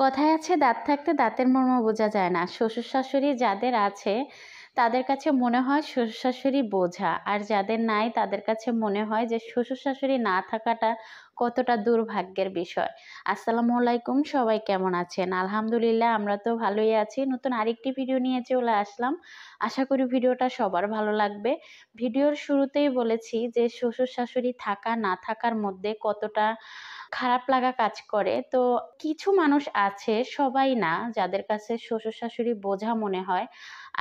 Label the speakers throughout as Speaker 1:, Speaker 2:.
Speaker 1: কথায় আছে দাঁত থাকতে দাঁতের মর্ম বোঝা যায় না শ্বশুর শাশুড়ি যাদের আছে তাদের কাছে মনে হয় শ্বশুর শাশুড়ি বোঝা আর যাদের নাই তাদের কাছে মনে হয় যে শ্বশুর শাশুড়ি না থাকাটা কতটা দুর্ভাগ্যের বিষয় আসসালামু আলাইকুম সবাই কেমন আছেন আলহামদুলিল্লাহ আমরা তো ভালোই আছি নতুন আরেকটি ভিডিও নিয়ে চলে আসলাম আশা করি ভিডিওটা সবার ভালো লাগবে ভিডিওর শুরুতেই বলেছি যে শ্বশুর শাশুড়ি থাকা না থাকার মধ্যে কতটা খারাপ লাগা কাজ করে তো কিছু মানুষ আছে সবাই না যাদের কাছে শ্বশুর শাশুড়ি বোঝা মনে হয়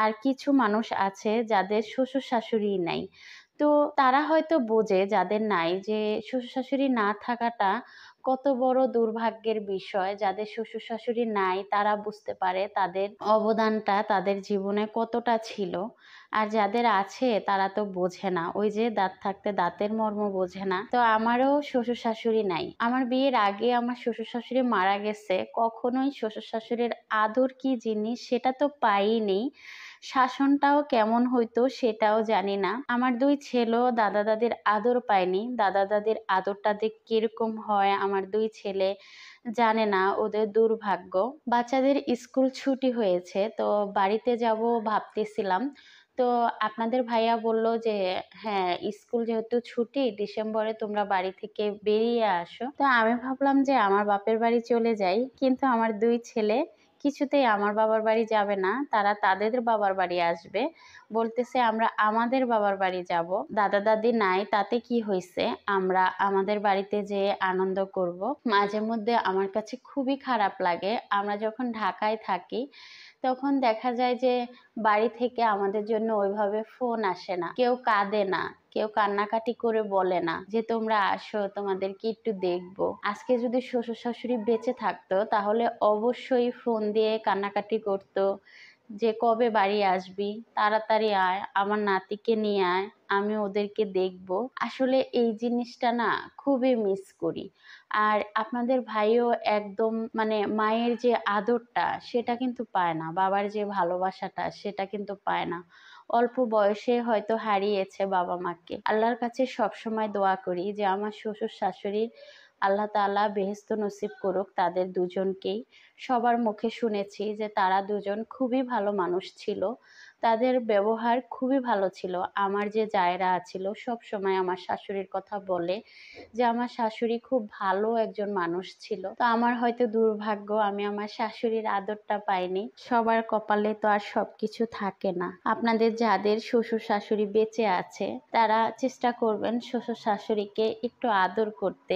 Speaker 1: আর কিছু মানুষ আছে যাদের শ্বশুর শাশুড়ি নাই তো তারা হয়তো বোঝে যাদের নাই যে শ্বশুর শাশুড়ি না থাকাটা কত বড় দুর্ভাগ্যের বিষয় যাদের শ্বশুর শাশুড়ি নাই তারা বুঝতে পারে তাদের অবদানটা তাদের জীবনে কতটা ছিল আর যাদের আছে তারা তো বোঝে না ওই যে দাঁত থাকতে দাঁতের মর্ম বোঝে না তো আমারও শ্বশুর শাশুড়ি নাই আমার বিয়ের আগে আমার শ্বশুর শাশুড়ি মারা গেছে কখনোই শ্বশুর শাশুড়ির আদর কি জিনিস সেটা তো পাইনি শাসনটাও কেমন হইতো সেটাও জানি না আমার দুই ছেলেও দাদা দাদির আদর পায়নি দাদা দাদির আদরটা যে কীরকম হয় আমার দুই ছেলে জানে না ওদের দুর্ভাগ্য বাচ্চাদের স্কুল ছুটি হয়েছে তো বাড়িতে যাব ভাবতেছিলাম তো আপনাদের ভাইয়া বলল যে হ্যাঁ স্কুল যেহেতু ছুটি ডিসেম্বরে তোমরা বাড়ি থেকে বেরিয়ে আসো তো আমি ভাবলাম যে আমার বাপের বাড়ি চলে যাই কিন্তু আমার দুই ছেলে কিছুতেই আমার বাবার বাড়ি যাবে না তারা তাদের বাবার বাড়ি আসবে বলতেছে আমরা আমাদের বাবার বাড়ি যাব দাদা দাদি নাই তাতে কি হয়েছে আমরা আমাদের বাড়িতে যেয়ে আনন্দ করব মাঝে মধ্যে আমার কাছে খুবই খারাপ লাগে আমরা যখন ঢাকায় থাকি তখন দেখা যায় যে বাড়ি থেকে আমাদের জন্য ওইভাবে ফোন আসে না কেউ কাঁদে না কেউ কান্নাকাটি করে বলে না যে তোমরা আসো তোমাদেরকে একটু দেখবো আজকে যদি শ্বশুর শাশুড়ি বেঁচে থাকতো তাহলে অবশ্যই ফোন দিয়ে কান্নাকাটি করতো যে কবে বাড়ি আসবি তাড়াতাড়ি আয় আমার নাতিকে নিয়ে আয় আমি ওদেরকে দেখব আসলে এই জিনিসটা না খুবই মিস করি আর আপনাদের ভাইও একদম মানে মায়ের যে আদরটা সেটা কিন্তু পায় না বাবার যে ভালোবাসাটা সেটা কিন্তু পায় না অল্প বয়সে হয়তো হারিয়েছে বাবা মাকে আল্লাহর কাছে সবসময় দোয়া করি যে আমার শ্বশুর শাশুড়ির আল্লাহ তালা বেহেস্ত নসিব করুক তাদের দুজনকেই সবার মুখে শুনেছি যে তারা দুজন খুবই ভালো মানুষ ছিল তাদের ব্যবহার খুবই ভালো ছিল আমার যে জায়রা ছিল সব সময় আমার শাশুড়ির কথা বলে যে আমার শাশুড়ি খুব ভালো একজন মানুষ ছিল তো আমার হয়তো দুর্ভাগ্য আমি আমার শাশুড়ির আদরটা পাইনি সবার কপালে তো আর সব কিছু থাকে না আপনাদের যাদের শ্বশুর শাশুড়ি বেঁচে আছে তারা চেষ্টা করবেন শ্বশুর শাশুড়িকে একটু আদর করতে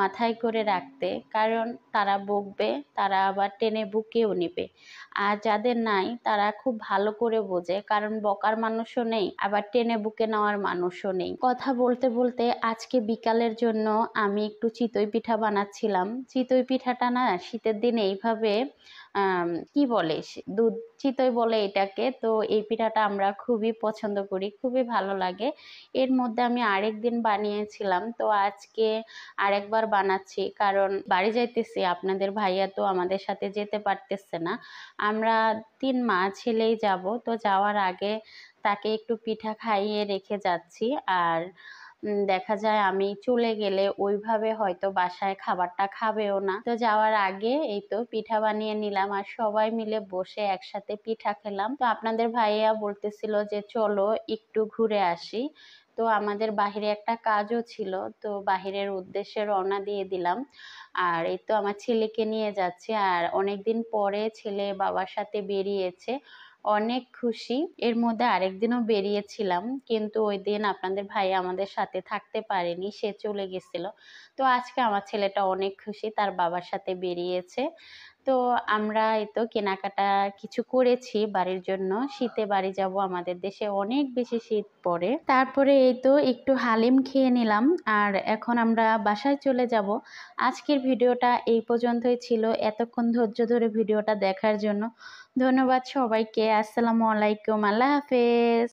Speaker 1: মাথায় করে রাখতে কারণ তারা বকবে তারা আবার টেনে বুকেও নেবে আর যাদের নাই তারা খুব ভালো করে বোঝে কারণ বকার মানুষও নেই আবার টেনে বুকে নেওয়ার মানুষও নেই কথা বলতে বলতে আজকে বিকালের জন্য আমি একটু চিতই পিঠা বানাচ্ছিলাম চিতই পিঠাটা না শীতের দিনে এইভাবে কি বলে দুধ চিতই বলে এটাকে তো এই পিঠাটা আমরা খুবই পছন্দ করি খুবই ভালো লাগে এর মধ্যে আমি আরেক দিন বানিয়েছিলাম তো আজকে আরেকবার বানাচ্ছি কারণ বাড়ি যাইতেছি আপনাদের ভাইয়া তো আমাদের সাথে যেতে পারতেছে না আমরা তিন মা ছেলেই যাব তো যাওয়ার আগে তাকে একটু পিঠা খাইয়ে রেখে যাচ্ছি আর দেখা যায় আমি চলে গেলে ওইভাবে হয়তো বাসায় খাবারটা খাবেও না তো যাওয়ার আগে এই তো পিঠা বানিয়ে নিলাম আর সবাই মিলে বসে একসাথে পিঠা খেলাম তো আপনাদের ভাইয়া বলতেছিল যে চলো একটু ঘুরে আসি তো আমাদের বাহিরে একটা কাজও ছিল তো বাহিরের উদ্দেশ্যে রওনা দিয়ে দিলাম আর এই তো আমার ছেলেকে নিয়ে যাচ্ছি আর অনেক দিন পরে ছেলে বাবার সাথে বেরিয়েছে অনেক খুশি এর মধ্যে আরেকদিনও বেরিয়েছিলাম কিন্তু ওই দিন আপনাদের ভাই আমাদের সাথে থাকতে পারেনি সে চলে গেছিল তো আজকে আমার ছেলেটা অনেক খুশি তার বাবার সাথে বেরিয়েছে তো আমরা এই তো কেনাকাটা কিছু করেছি বাড়ির জন্য শীতে বাড়ি যাব আমাদের দেশে অনেক বেশি শীত পড়ে তারপরে এই তো একটু হালিম খেয়ে নিলাম আর এখন আমরা বাসায় চলে যাব আজকের ভিডিওটা এই পর্যন্তই ছিল এতক্ষণ ধৈর্য ধরে ভিডিওটা দেখার জন্য ধন্যবাদ সবাইকে আসসালামু আলাইকুম আল্লাহ হাফেজ